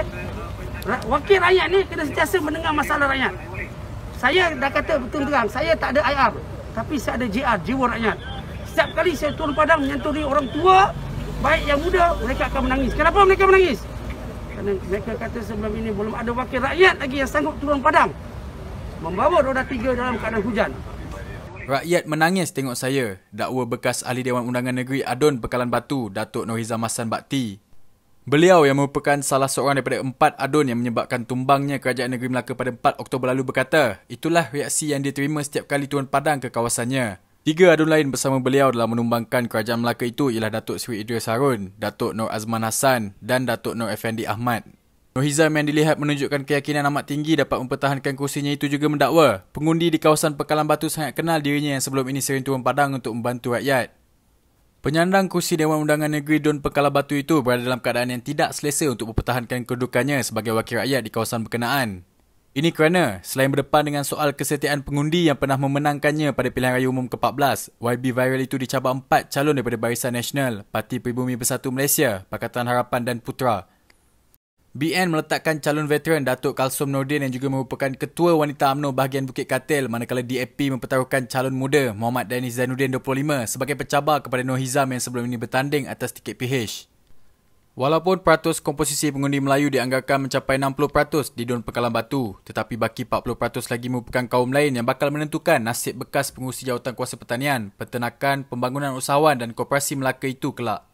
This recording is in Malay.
okay? wakil rakyat ni kena sentiasa mendengar masalah rakyat saya dah kata betul terang saya tak ada IR tapi saya ada JR jiwa rakyat setiap kali saya turun padang menyentuhi orang tua baik yang muda mereka akan menangis kenapa mereka menangis kerana mereka kata sebelum ini belum ada wakil rakyat lagi yang sanggup turun padang membawa roda tiga dalam keadaan hujan Rakyat menangis tengok saya, dakwa bekas ahli Dewan Undangan Negeri Adun Bekalan Batu, Datuk Norizam Masan Bakti, Beliau yang merupakan salah seorang daripada empat adun yang menyebabkan tumbangnya Kerajaan Negeri Melaka pada 4 Oktober lalu berkata, itulah reaksi yang diterima setiap kali turun padang ke kawasannya. Tiga adun lain bersama beliau dalam menumbangkan Kerajaan Melaka itu ialah Datuk Sri Idris Harun, Datuk Nur Azman Hassan dan Datuk Nur Effendi Ahmad. Nur Hizam yang dilihat menunjukkan keyakinan amat tinggi dapat mempertahankan kursinya itu juga mendakwa. Pengundi di kawasan Pekalan Batu sangat kenal dirinya yang sebelum ini sering turun padang untuk membantu rakyat. Penyandang kursi Dewan Undangan Negeri Dun Pekala Batu itu berada dalam keadaan yang tidak selesa untuk mempertahankan kedudukannya sebagai wakil rakyat di kawasan berkenaan. Ini kerana selain berdepan dengan soal kesetiaan pengundi yang pernah memenangkannya pada pilihan raya umum ke-14, YB Viral itu dicabar empat calon daripada Barisan Nasional, Parti Pribumi Bersatu Malaysia, Pakatan Harapan dan Putra BN meletakkan calon veteran Datuk Kalsom Nordin yang juga merupakan ketua wanita AMNO bahagian Bukit Katil manakala DAP mempertaruhkan calon muda Muhammad Dennis Zainuddin 25 sebagai pencabar kepada Noh Hizam yang sebelum ini bertanding atas tiket PH. Walaupun peratus komposisi pengundi Melayu dianggarkan mencapai 60% di Dun Pekalan Batu, tetapi baki 40% lagi merupakan kaum lain yang bakal menentukan nasib bekas pengurusi jawatan kuasa pertanian, peternakan, pembangunan usahawan dan koperasi Melaka itu kelak.